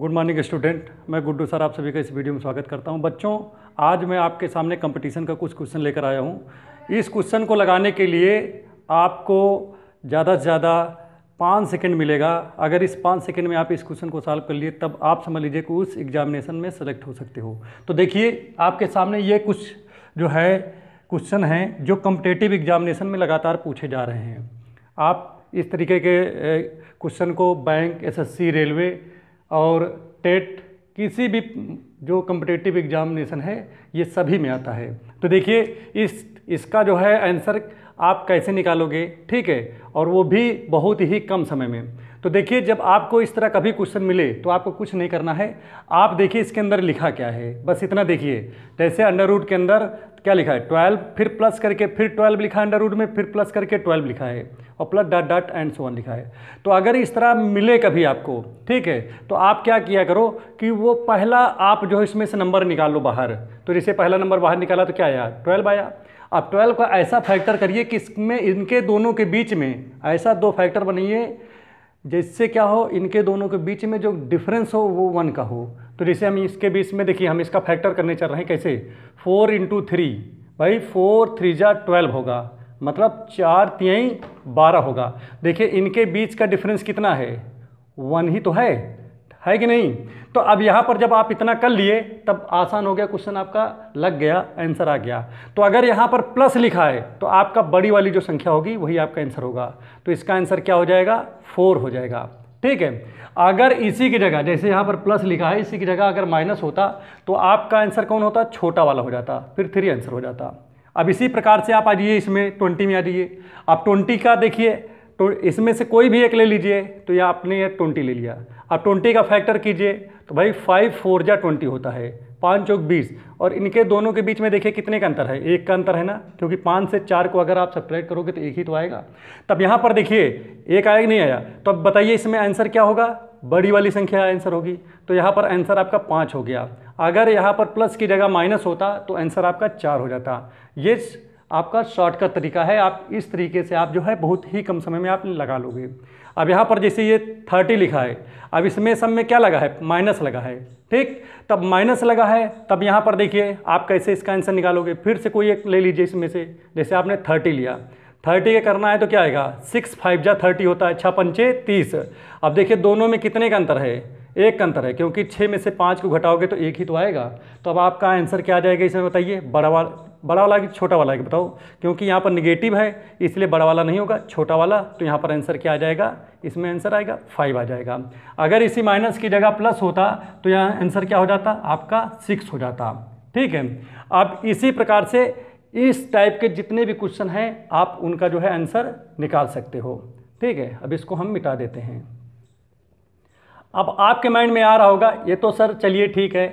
good morning student मैं Guddu sir आप सभी का इस वीडियो में स्वागत करता हूं बच्चों आज मैं आपके सामने कंपटीशन का कुछ क्वेश्चन लेकर आया हूं इस क्वेश्चन को लगाने के लिए आपको ज़्यादा से ज़्यादा पाँच सेकंड मिलेगा अगर इस पाँच सेकंड में आप इस क्वेश्चन को सॉल्व कर लिए तब आप समझ लीजिए कि उस एग्जामिनेशन में सेलेक्ट हो सकते हो तो देखिए आपके सामने ये कुछ जो है क्वेश्चन हैं जो कम्पटेटिव एग्जामिनेशन में लगातार पूछे जा रहे हैं आप इस तरीके के क्वेश्चन को बैंक एसएससी रेलवे और टेट किसी भी जो कम्पिटेटिव एग्जामिनेशन है ये सभी में आता है तो देखिए इस इसका जो है आंसर आप कैसे निकालोगे ठीक है और वो भी बहुत ही कम समय में तो देखिए जब आपको इस तरह कभी क्वेश्चन मिले तो आपको कुछ नहीं करना है आप देखिए इसके अंदर लिखा क्या है बस इतना देखिए जैसे अंडर रूट के अंदर क्या लिखा है ट्वेल्व फिर प्लस करके फिर ट्वेल्व लिखा है अंडर रूट में फिर प्लस करके ट्वेल्व लिखा है और plus dot dot and so one लिखा है तो अगर इस तरह मिले कभी आपको ठीक है तो आप क्या किया करो कि वो पहला आप जो है इसमें से नंबर निकाल लो बाहर तो जैसे पहला नंबर बाहर निकाला तो क्या आया ट्वेल्व आया आप ट्वेल्व का ऐसा फैक्टर करिए कि इसमें इनके दोनों के बीच में ऐसा दो फैक्टर बनाइए जिससे क्या हो इनके दोनों के बीच में जो डिफरेंस हो वो वन का हो तो जैसे हम इसके बीच में देखिए हम इसका फैक्टर करने चल रहे हैं कैसे फोर इंटू थ्री भाई फोर थ्री जा ट्वेल्व होगा मतलब चार तीन बारह होगा देखिए इनके बीच का डिफरेंस कितना है वन ही तो है है कि नहीं तो अब यहाँ पर जब आप इतना कर लिए तब आसान हो गया क्वेश्चन आपका लग गया आंसर आ गया तो अगर यहाँ पर प्लस लिखा है तो आपका बड़ी वाली जो संख्या होगी वही आपका आंसर होगा तो इसका आंसर क्या हो जाएगा फोर हो जाएगा ठीक है अगर इसी की जगह जैसे यहाँ पर प्लस लिखा है इसी की जगह अगर माइनस होता तो आपका आंसर कौन होता छोटा वाला हो जाता फिर थ्री आंसर हो जाता अब इसी प्रकार से आप आ जाइए इसमें ट्वेंटी में आ जाइए आप ट्वेंटी का देखिए तो इसमें से कोई भी एक ले लीजिए तो ये आपने ये ट्वेंटी ले लिया आप ट्वेंटी का फैक्टर कीजिए तो भाई फाइव फोर जा ट्वेंटी होता है पाँच चौक बीस और इनके दोनों के बीच में देखिए कितने का अंतर है एक का अंतर है ना क्योंकि पाँच से चार को अगर आप सेपरेट करोगे तो एक ही तो आएगा तब यहाँ पर देखिए एक आया नहीं आया तो अब बताइए इसमें आंसर क्या होगा बड़ी वाली संख्या आंसर होगी तो यहाँ पर आंसर आपका पाँच हो गया अगर यहाँ पर प्लस की जगह माइनस होता तो आंसर आपका चार हो जाता ये आपका शॉर्टकट तरीका है आप इस तरीके से आप जो है बहुत ही कम समय में आप लगा लोगे अब यहाँ पर जैसे ये थर्टी लिखा है अब इसमें सब में क्या लगा है माइनस लगा है ठीक तब माइनस लगा है तब यहाँ पर देखिए आप कैसे इसका आंसर निकालोगे फिर से कोई एक ले लीजिए इसमें से जैसे आपने थर्टी लिया थर्टी के करना है तो क्या आएगा सिक्स फाइव जा थर्टी होता है छः पंचे तीस अब देखिए दोनों में कितने का अंतर है एक का अंतर है क्योंकि छः में से पाँच को घटाओगे तो एक ही तो आएगा तो अब आपका आंसर क्या आ जाएगा इसमें बताइए बड़ा बड़ा वाला कि छोटा वाला है बताओ क्योंकि यहाँ पर निगेटिव है इसलिए बड़ा वाला नहीं होगा छोटा वाला तो यहाँ पर आंसर क्या आ जाएगा इसमें आंसर आएगा फाइव आ जाएगा अगर इसी माइनस की जगह प्लस होता तो यहाँ आंसर क्या हो जाता आपका सिक्स हो जाता ठीक है अब इसी प्रकार से इस टाइप के जितने भी क्वेश्चन हैं आप उनका जो है आंसर निकाल सकते हो ठीक है अब इसको हम मिटा देते हैं अब आपके माइंड में आ रहा होगा ये तो सर चलिए ठीक है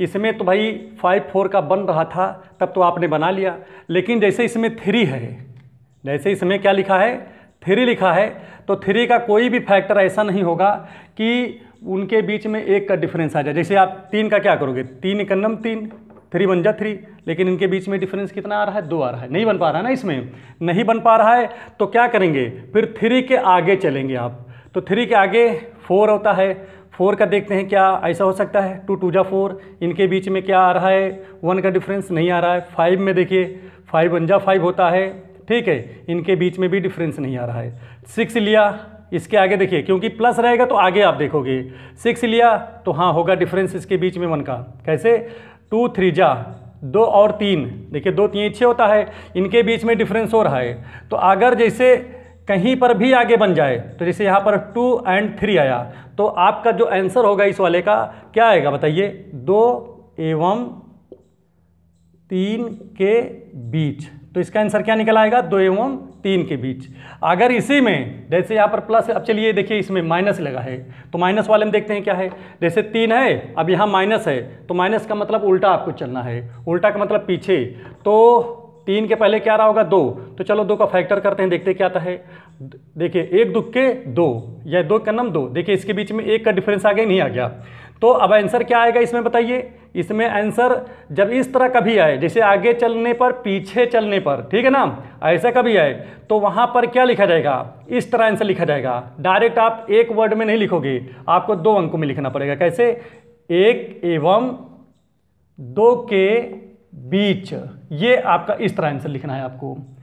इसमें तो भाई फाइव फोर का बन रहा था तब तो आपने बना लिया लेकिन जैसे इसमें थ्री है जैसे इसमें क्या लिखा है थ्री लिखा है तो थ्री का कोई भी फैक्टर ऐसा नहीं होगा कि उनके बीच में एक का डिफरेंस आ जाए जैसे आप तीन का क्या करोगे तीन इकन्नम तीन थ्री बन जा थ्री लेकिन इनके बीच में डिफरेंस कितना आ रहा है दो आ रहा है नहीं बन पा रहा है ना इसमें नहीं बन पा रहा है तो क्या करेंगे फिर थ्री के आगे चलेंगे आप तो थ्री के आगे फोर होता है फोर का देखते हैं क्या ऐसा हो सकता है टू टू जा फोर इनके बीच में क्या आ रहा है वन का डिफरेंस नहीं आ रहा है फाइव में देखिए फाइव वन जा फाइव होता है ठीक है इनके बीच में भी डिफरेंस नहीं आ रहा है सिक्स लिया इसके आगे देखिए क्योंकि प्लस रहेगा तो आगे आप देखोगे सिक्स लिया तो हाँ होगा डिफरेंस इसके बीच में वन का कैसे टू थ्री जा दो और तीन देखिए दो तीन छः होता है इनके बीच में डिफरेंस हो रहा है तो अगर जैसे कहीं पर भी आगे बन जाए तो जैसे यहाँ पर टू एंड थ्री आया तो आपका जो आंसर होगा इस वाले का क्या आएगा बताइए दो एवं तीन के बीच तो इसका आंसर क्या निकल आएगा दो एवं तीन के बीच अगर इसी में जैसे यहाँ पर प्लस अब चलिए देखिए इसमें माइनस लगा है तो माइनस वाले में देखते हैं क्या है जैसे तीन है अब यहाँ माइनस है तो माइनस का मतलब उल्टा आपको चलना है उल्टा का मतलब पीछे तो तीन के पहले क्या रहा होगा दो तो चलो दो का फैक्टर करते हैं देखते क्या आता है देखिए एक दुख के दो या दो का नम दो देखिए इसके बीच में एक का डिफरेंस आ गया नहीं आ गया तो अब आंसर क्या आएगा इसमें बताइए इसमें आंसर जब इस तरह कभी आए जैसे आगे चलने पर पीछे चलने पर ठीक है ना ऐसा कभी आए तो वहाँ पर क्या लिखा जाएगा इस तरह आंसर लिखा जाएगा डायरेक्ट आप एक वर्ड में नहीं लिखोगे आपको दो अंकों में लिखना पड़ेगा कैसे एक एवं दो के बीच ये आपका इस तरह आंसर लिखना है आपको